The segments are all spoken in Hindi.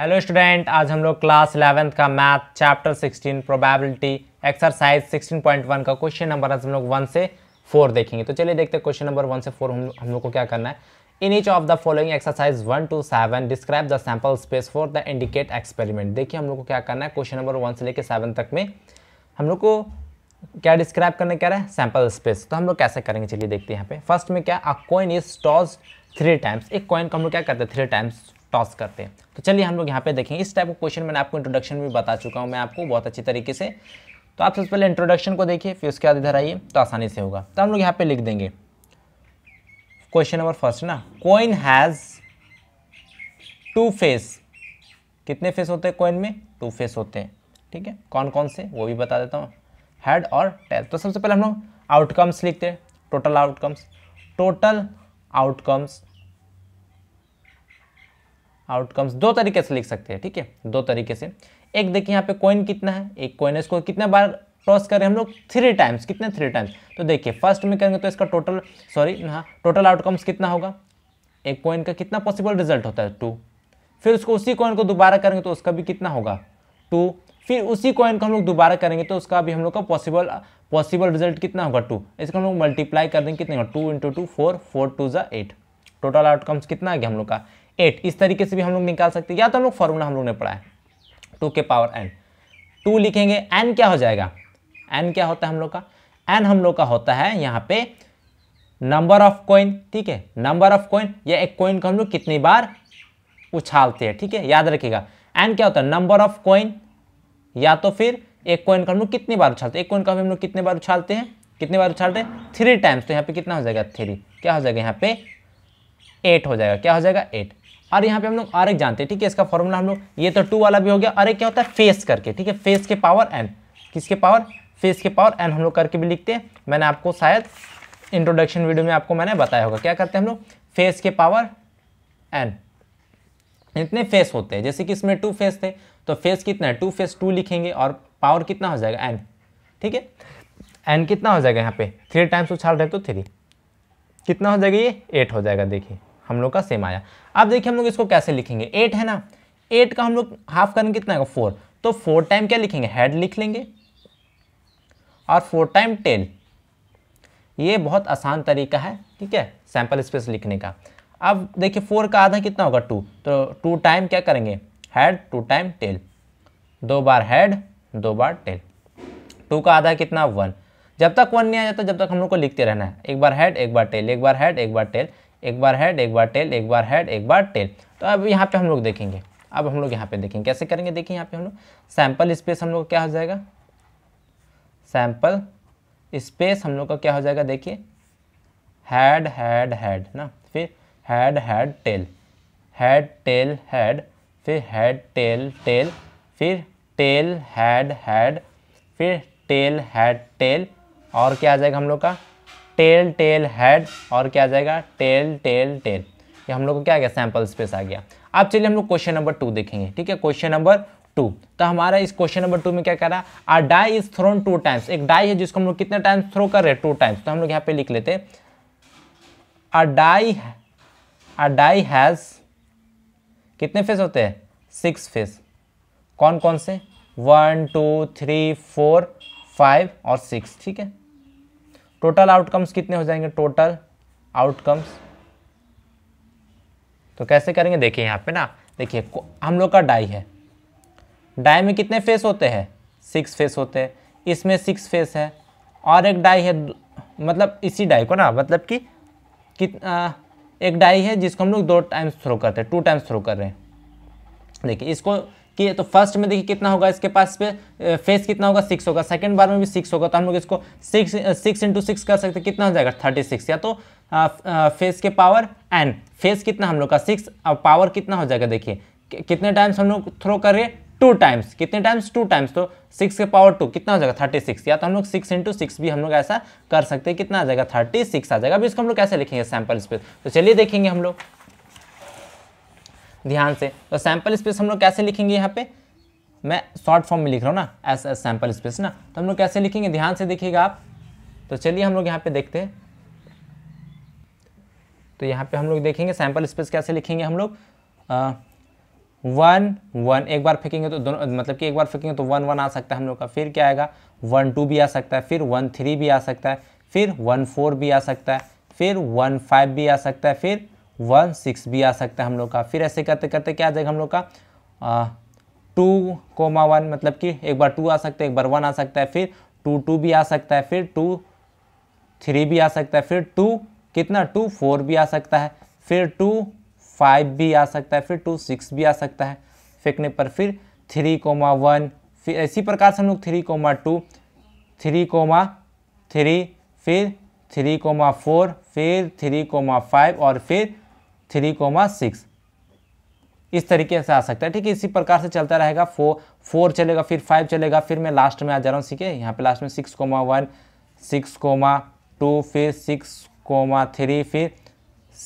हेलो स्टूडेंट आज हम लोग क्लास इलेवेंथ का मैथ चैप्टर 16 प्रोबेबिलिटी एक्सरसाइज 16.1 का क्वेश्चन नंबर आज हम लोग वन से फोर देखेंगे तो चलिए देखते हैं क्वेश्चन नंबर वन से फोर हम हम लोग को क्या करना है in each of the following exercise one two seven describe the sample space for the indicate experiment देखिए हम लोग को क्या करना है क्वेश्चन नंबर वन से लेकर सेवन तक में हम लोग को क्या डिस्क्राइब करने क्या रहा है सैम्पल स्पेस तो हम लोग कैसे करेंगे चलिए देखते हैं यहाँ पे फर्स्ट में क्या a coin is toss three times एक कॉइन को हम लोग क्या करते हैं थ्री टाइम्स टॉस करते हैं तो चलिए हम लोग यहाँ पे देखें इस टाइप का क्वेश्चन मैंने आपको इंट्रोडक्शन में बता चुका हूँ मैं आपको बहुत अच्छी तरीके से तो आप सबसे पहले इंट्रोडक्शन को देखिए फिर उसके बाद इधर आइए तो आसानी से होगा तो हम लोग यहाँ पे लिख देंगे क्वेश्चन नंबर फर्स्ट ना कोइन हैज़ टू फेस कितने फेस होते हैं कोइन में टू फेस होते हैं ठीक है कौन कौन से वो भी बता देता हूँ हेड और टेल तो सबसे पहले हम लोग आउटकम्स लिखते हैं total outcomes total outcomes outcomes दो तरीके से लिख सकते हैं ठीक है दो तरीके से एक देखिए यहाँ पे कॉइन कितना है एक कॉइन इसको कितने बार क्रॉस करें हम लोग थ्री टाइम्स कितने थ्री टाइम्स तो देखिए फर्स्ट में करेंगे तो इसका टोटल सॉरी हाँ टोटल आउटकम्स कितना होगा एक कॉइन का कितना पॉसिबल रिजल्ट होता है टू फिर उसको उसी कॉइन को दोबारा करेंगे तो उसका भी कितना होगा टू फिर उसी कॉइन को हम लोग दोबारा करेंगे तो उसका भी हम लोग का पॉसिबल पॉसिबल रिजल्ट कितना होगा टू इसको हम लोग मल्टीप्लाई कर देंगे कितने होगा two into two four four two ज़ा एट टोटल आउटकम्स कितना आ गया हम लोग का एट इस तरीके से भी हम लोग निकाल सकते हैं या तो हम लोग फॉर्मूला हम लोग ने पढ़ा है टू के पावर एन टू लिखेंगे एन क्या हो जाएगा एन क्या होता है हम लोग का एन हम लोग का होता है यहाँ पे नंबर ऑफ कॉइन ठीक है नंबर ऑफ कॉइन या एक कॉइन को हम लोग कितनी बार उछालते हैं ठीक है याद रखिएगा एन क्या होता है नंबर ऑफ कॉइन या तो फिर एक कॉइन को हम लोग कितनी बार उछालते हैं एक कॉइन को हम लोग कितने बार उछालते हैं कितने बार उछालते हैं थ्री टाइम्स तो यहाँ पे कितना हो जाएगा थ्री क्या हो जाएगा यहाँ पे एट हो जाएगा क्या हो जाएगा एट और यहाँ पे हम लोग एक जानते हैं ठीक है इसका फॉर्मूला हम लोग ये तो टू वाला भी हो गया अरे क्या होता है फेस करके ठीक है फेस के पावर एन किसके पावर फेस के पावर एन हम लोग करके भी लिखते हैं मैंने आपको शायद इंट्रोडक्शन वीडियो में आपको मैंने बताया होगा क्या करते हैं हम लोग फेस के पावर एन इतने फेस होते हैं जैसे कि इसमें टू फेस थे तो फेस कितना है टू फेस टू लिखेंगे और पावर कितना हो जाएगा एन ठीक है एन कितना हो जाएगा यहाँ पे थ्री टाइम्स उछाल रहे तो थ्री कितना हो जाएगा ये एट हो जाएगा देखिए हम लोग का सेम आया अब देखिए हम लोग इसको कैसे लिखेंगे एट है ना एट का हम लोग हाफ करेंगे कितना है फोर तो फोर टाइम क्या लिखेंगे हेड लिख लेंगे और फोर टाइम टेल ये बहुत आसान तरीका है ठीक है सैम्पल स्पेस लिखने का अब देखिए फोर का आधा कितना होगा टू तो टू टाइम क्या करेंगे हेड टू टाइम टेल दो बार हेड दो बार टेल टू का आधा कितना वन जब तक वन नहीं आ जाता जब तक हम लोग को लिखते रहना है एक बार हेड एक बार टेल एक बार हेड एक बार टेल एक बार हेड एक बार टेल एक बार हेड एक बार टेल तो अब यहाँ पे हम लोग देखेंगे अब हम लोग यहाँ पे देखेंगे कैसे करेंगे देखिए यहाँ पे हम लोग सैम्पल स्पेस हम लोग क्या हो जाएगा सैम्पल स्पेस हम लोग का क्या हो जाएगा देखिए हेड हेड हेड ना फिर head head tail head tail head फिर हेड टेल टेल फिर टेल हेड हेड फिर टेल हेड टेल और क्या आ जाएगा हम लोग का टेल टेल हेड और क्या आ जाएगा टेल टेल टेल ये हम लोग को क्या आ गया सैंपल स्पेस आ गया अब चलिए हम लोग क्वेश्चन नंबर टू देखेंगे ठीक है क्वेश्चन नंबर टू तो हमारा इस क्वेश्चन नंबर टू में क्या कह रहा है a die is thrown two times एक डाई है जिसको हम लोग कितने टाइम्स थ्रो कर रहे हैं टू टाइम्स तो हम लोग यहाँ पे लिख लेते डाई डाई हैज़ कितने फेस होते हैं सिक्स फेस कौन कौन से one two three four five और सिक्स ठीक है टोटल आउटकम्स कितने हो जाएंगे टोटल आउटकम्स तो कैसे करेंगे देखिए यहाँ पे ना देखिए हम लोग का डाई है डाई में कितने फेस होते हैं सिक्स फेस होते हैं इसमें सिक्स फेस है और एक डाई है मतलब इसी डाई को ना मतलब कि कितना एक डाई है जिसको हम लोग दो टाइम्स थ्रो करते हैं टू टाइम्स थ्रो कर रहे हैं देखिए इसको कि तो फर्स्ट में देखिए कितना होगा इसके पास पे फेस कितना होगा सिक्स होगा सेकंड बार में भी सिक्स होगा तो हम लोग इसको सिक्स सिक्स इंटू सिक्स कर सकते कितना हो जाएगा थर्टी सिक्स या तो फेस के पावर एन फेस कितना हम लोग का सिक्स और पावर कितना हो जाएगा देखिए कितने टाइम्स हम लोग थ्रो कर रहे टू टाइम्स कितने टाइम्स टू टाइम्स तो सिक्स के पावर टू कितना हो जाएगा थर्टी सिक्स या तो हम लोग सिक्स इंटू सिक्स भी हम लोग ऐसा कर सकते हैं कितना आ जाएगा थर्टी सिक्स आ जाएगा अभी इसको हम लोग कैसे लिखेंगे सैम्पल स्पेस तो चलिए देखेंगे हम लोग ध्यान से तो सैम्पल स्पेस हम लोग कैसे लिखेंगे यहाँ पे मैं शॉर्ट फॉर्म में लिख रहा हूँ ना एस एस सैम्पल स्पेस ना तो हम लोग कैसे लिखेंगे ध्यान से देखिएगा आप तो चलिए हम लोग यहाँ पे देखते हैं तो यहाँ पे हम लोग देखेंगे सैम्पल स्पेस कैसे लिखेंगे हम लोग वन वन एक बार फेंकेंगे तो दोनों मतलब कि एक बार फेंकेंगे तो वन वन आ सकता है हम लोग का फिर क्या आएगा वन टू भी आ सकता है फिर वन थ्री भी आ सकता है फिर वन फोर भी आ सकता है फिर वन फाइव भी आ सकता है फिर वन सिक्स भी आ सकता है हम लोग का फिर ऐसे करते करते क्या आ जाएगा हम लोग का टू कोमा वन मतलब कि एक बार टू आ सकता है एक बार वन आ सकता है फिर टू टू भी आ सकता है फिर टू थ्री भी आ सकता है फिर टू कितना टू फोर भी आ सकता है फिर टू फाइव भी आ सकता है फिर टू सिक्स भी आ सकता है फेंकने पर फिर थ्री कोमा वन फिर इसी प्रकार से हम लोग three comma two three comma three फिर थ्री कोमा फोर फिर थ्री कोमा फाइव और फिर थ्री कोमा सिक्स इस तरीके से आ सकता है ठीक है इसी प्रकार से चलता रहेगा फोर फोर चलेगा फिर फाइव चलेगा फिर मैं लास्ट में आ जा रहा हूँ सीखे यहाँ पे लास्ट में six comma one six comma two फिर सिक्स कोमा थ्री फिर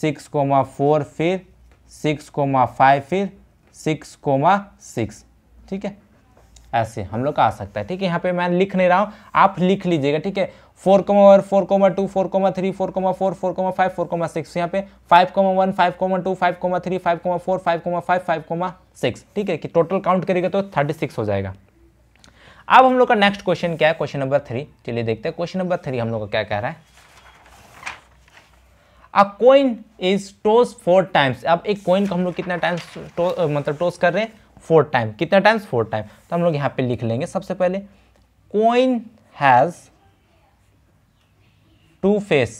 सिक्स कोमा फोर फिर सिक्स कोमा फाइव फिर सिक्स कोमा सिक्स ठीक है ऐसे हम लोग का आ सकता है ठीक है यहाँ पे मैं लिख नहीं रहा हूँ आप लिख लीजिएगा ठीक है four comma one four comma two four comma three four comma four four comma five four comma six यहाँ पे five comma one five comma two five comma three five comma four five comma five five comma six ठीक है कि टोटल काउंट करेगा तो थर्टी सिक्स हो जाएगा अब हम लोग का नेक्स्ट क्वेश्चन क्या है क्वेश्चन नंबर थ्री चलिए देखते हैं क्वेश्चन नंबर थ्री हम लोग का क्या कह रहा है a coin is toss four times अब एक कोइन को हम लोग कितना टाइम्स टो, मतलब टोस कर रहे हैं फोर टाइम कितना टाइम्स फोर टाइम तो हम लोग यहाँ पे लिख लेंगे सबसे पहले कोइन हैज़ टू फेस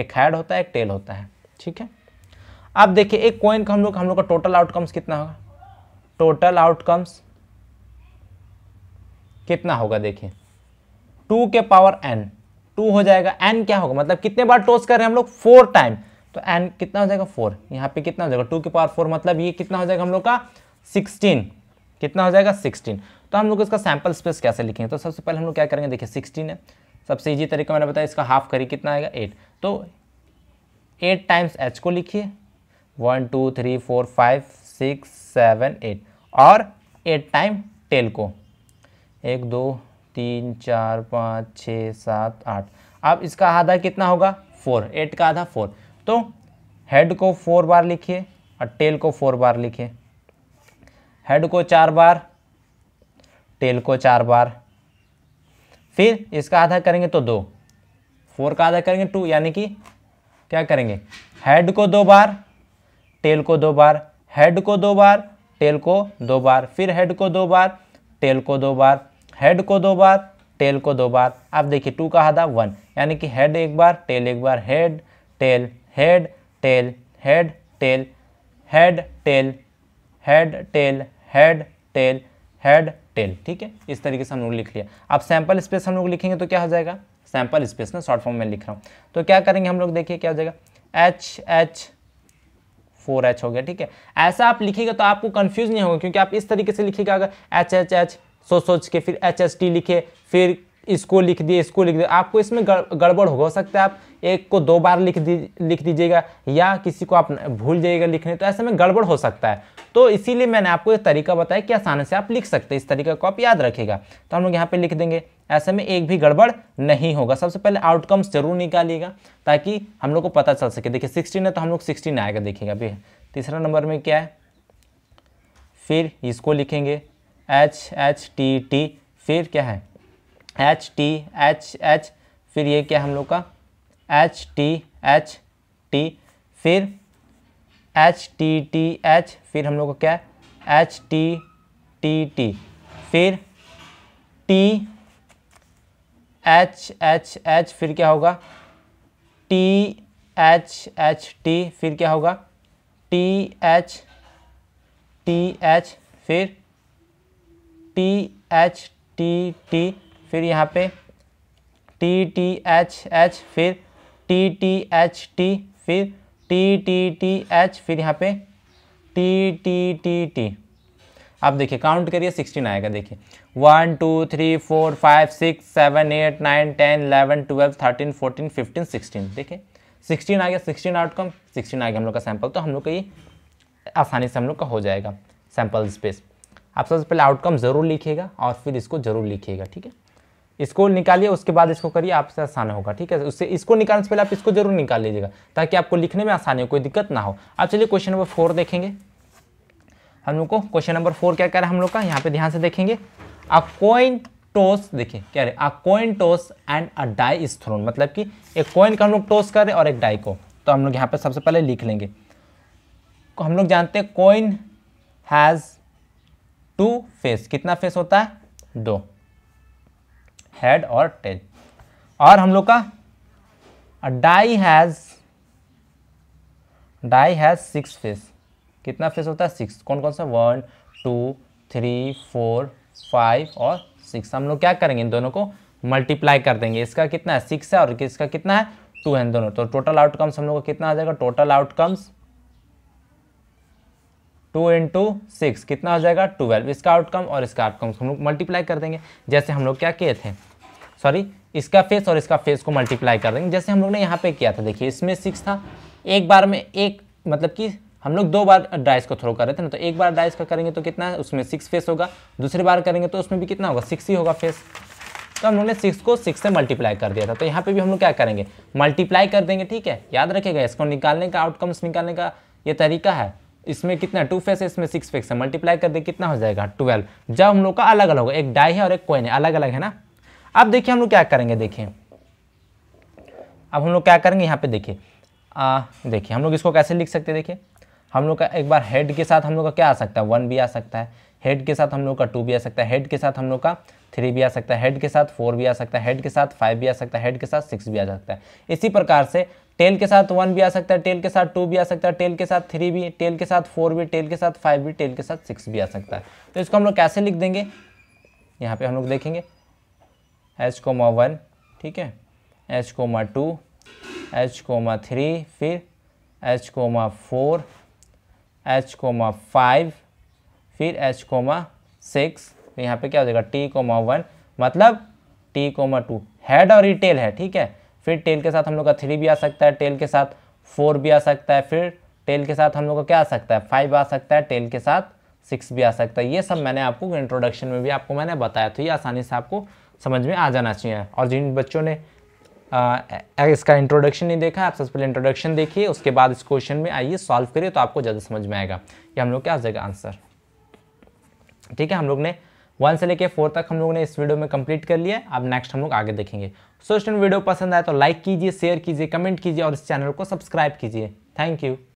एक हेड होता है एक टेल होता है ठीक है अब देखिए एक कॉइन का हम लोग हम लोग का टोटल आउटकम्स कितना होगा टोटल आउटकम्स कितना होगा देखिए टू के पावर एन टू हो जाएगा एन क्या होगा मतलब कितने बार टोस कर रहे हैं हम लोग फोर टाइम तो एन कितना हो जाएगा फोर यहां पे कितना हो जाएगा टू के पावर फोर मतलब ये कितना हो जाएगा हम लोग का सिक्सटीन कितना हो जाएगा सिक्सटीन तो हम लोग इसका सैंपल स्पेस कैसे लिखेंगे तो सबसे पहले हम लोग क्या करेंगे देखिए सिक्सटीन है सबसे इजी तरीका मैंने बताया इसका हाफ करिए कितना आएगा एट तो एट टाइम्स एच को लिखिए one two three four five six seven eight और एट टाइम टेल को एक दो तीन चार पाँच छः सात आठ अब इसका आधा कितना होगा फोर एट का आधा फोर तो हेड को फोर बार लिखिए और टेल को फोर बार लिखिए हेड को चार बार टेल को चार बार फिर इसका आधा करेंगे तो दो फोर का आधा करेंगे टू यानी कि क्या करेंगे हेड को दो बार टेल को दो बार हेड को दो बार टेल को दो बार फिर हेड को दो बार टेल को दो बार हेड को दो बार टेल को दो बार आप देखिए टू का आधा वन यानी कि हेड एक बार टेल एक बार head tail head tail head tail head tail head tail head tail head ten ठीक है इस तरीके से हम लोग लिख लिया अब सैंपल स्पेस हम लोग लिखेंगे तो क्या हो जाएगा सैंपल स्पेस ना शॉर्ट फॉर्म में लिख रहा हूँ तो क्या करेंगे हम लोग देखिए क्या हो जाएगा एच एच फोर एच हो गया ठीक है ऐसा आप लिखेगा तो आपको कन्फ्यूज नहीं होगा क्योंकि आप इस तरीके से लिखेगा अगर एच एच एच सोच सोच के फिर एच एच टी लिखे फिर इसको लिख दिए इसको लिख दिए आपको इसमें गड़बड़ होगा हो सकता है आप एक को दो बार लिख दी लिख दीजिएगा या किसी को आप भूल जाइएगा लिखने तो ऐसे में गड़बड़ हो सकता है तो इसीलिए मैंने आपको एक तरीका बताया कि आसानी से आप लिख सकते हैं इस तरीका को आप याद रखेगा तो हम लोग यहाँ पर लिख देंगे ऐसे में एक भी गड़बड़ नहीं होगा सबसे पहले आउटकम्स जरूर निकालिएगा ताकि हम लोग को पता चल सके देखिए सिक्सटीन है तो हम लोग सिक्सटीन आएगा देखिएगा अभी तीसरा नंबर में क्या है फिर इसको लिखेंगे एच एच टी टी फिर क्या है एच टी एच एच फिर ये क्या हम लोग का एच टी एच टी फिर एच टी टी एच फिर हम लोग का क्या है एच टी टी टी फिर टी एच एच एच फिर क्या होगा टी एच एच टी फिर क्या होगा टी एच टी एच फिर टी एच टी टी फिर यहाँ पे टी टी एच एच फिर टी टी एच टी फिर टी टी टी एच फिर यहाँ पे टी टी टी टी आप देखिए काउंट करिए सिक्सटीन आएगा देखिए one two three four five six seven eight nine ten eleven twelve thirteen fourteen fifteen sixteen देखिए सिक्सटीन आ गया सिक्सटीन आउटकम सिक्सटीन आ गया हम लोग का सैंपल तो हम लोग का ये आसानी से हम लोग का हो जाएगा सैंपल स्पेस आप सबसे पहले आउटकम ज़रूर लिखिएगा और फिर इसको ज़रूर लिखिएगा ठीक है इसको निकालिए उसके बाद इसको करिए आपसे आसान होगा ठीक है उससे इसको निकालने से पहले आप इसको जरूर निकाल लीजिएगा ताकि आपको लिखने में आसानी हो कोई दिक्कत ना हो अब चलिए क्वेश्चन नंबर फोर देखेंगे हम लोग को क्वेश्चन नंबर फोर क्या कह रहे हैं हम लोग का यहाँ पे ध्यान से देखेंगे अ कॉइन टॉस देखिए क्या रहे a coin toss and a die is thrown मतलब कि एक कॉइन का हम लोग टॉस कर रहे और एक डाई को तो हम लोग यहाँ पे सबसे पहले लिख लेंगे हम लोग जानते हैं कॉइन हैज़ टू फेस कितना फेस होता है दो हेड और टेल और हम लोग का die has die has six face कितना फेस होता है सिक्स कौन कौन सा one two three four five और सिक्स हम लोग क्या करेंगे इन दोनों को मल्टीप्लाई कर देंगे इसका कितना है सिक्स है और इसका कितना है टू है दोनों तो टोटल आउटकम्स हम लोग का कितना आ जाएगा total outcomes two into six कितना हो जाएगा ट्वेल्व इसका आउटकम और इसका आउटकम हम लोग मल्टीप्लाई कर देंगे जैसे हम लोग क्या किए थे सॉरी इसका फेस और इसका फेस को मल्टीप्लाई कर देंगे जैसे हम लोग ने यहाँ पे किया था देखिए इसमें सिक्स था एक बार में एक मतलब कि हम लोग दो बार डाइस को थ्रो कर रहे थे ना तो एक बार डाइस का करेंगे तो कितना है उसमें सिक्स फेस होगा दूसरी बार करेंगे तो उसमें भी कितना होगा सिक्स ही होगा फेस तो हम लोग ने सिक्स को सिक्स से मल्टीप्लाई कर दिया था तो यहाँ पे भी हम लोग क्या करेंगे मल्टीप्लाई कर देंगे ठीक है याद रखेगा इसको निकालने का आउटकम्स निकालने का ये तरीका है इसमें कितना टू फेस है इसमें सिक्स फेस है मल्टीप्लाई कर दे कितना हो जाएगा ट्वेल्व जब हम लोग का अलग अलग होगा एक डाई है और एक कोइन है अलग अलग है ना अब देखिए हम लोग क्या करेंगे देखिए अब हम लोग क्या करेंगे यहाँ पे देखिए देखिए हम लोग इसको कैसे लिख सकते हैं देखिए हम लोग का एक बार हेड के साथ हम लोग का क्या आ सकता है वन भी आ सकता है हेड के साथ हम लोग का टू भी आ सकता है हेड के साथ हम लोग का थ्री भी आ सकता है हेड के साथ फोर भी आ सकता है हेड के साथ फाइव भी आ सकता है हेड के साथ सिक्स भी आ सकता है इसी प्रकार से टेल के साथ वन भी आ सकता है टेल के साथ टू भी आ सकता है टेल के साथ थ्री भी टेल के साथ फोर भी टेल के साथ फाइव भी टेल के साथ सिक्स भी आ सकता है तो इसको हम लोग कैसे लिख देंगे यहाँ पे हम लोग देखेंगे एच कोमा वन ठीक है H comma two H comma three फिर H comma four H comma five फिर एच कोमा सिक्स तो यहाँ पे क्या हो जाएगा टी कोमा वन मतलब टी कोमा टू हेड और रिटेल है ठीक है फिर टेल के साथ हम लोग का थ्री भी आ सकता है टेल के साथ फोर भी आ सकता है फिर टेल के साथ हम लोग का क्या आ सकता है फाइव आ सकता है टेल के साथ सिक्स भी आ सकता है ये सब मैंने आपको इंट्रोडक्शन में भी आपको मैंने बताया तो ये आसानी से आपको समझ में आ जाना चाहिए और जिन बच्चों ने आ, इसका इंट्रोडक्शन नहीं देखा आप सबसे पहले इंट्रोडक्शन देखिए उसके बाद इस क्वेश्चन में आइए सॉल्व करिए तो आपको ज़्यादा समझ में आएगा ये हम लोग क्या हो जाएगा आंसर ठीक है हम लोग ने वन से लेके फोर तक हम लोग ने इस वीडियो में कंप्लीट कर लिया अब नेक्स्ट हम लोग आगे देखेंगे सो स्टूडेंट वीडियो पसंद आए तो लाइक कीजिए शेयर कीजिए कमेंट कीजिए और इस चैनल को सब्सक्राइब कीजिए थैंक यू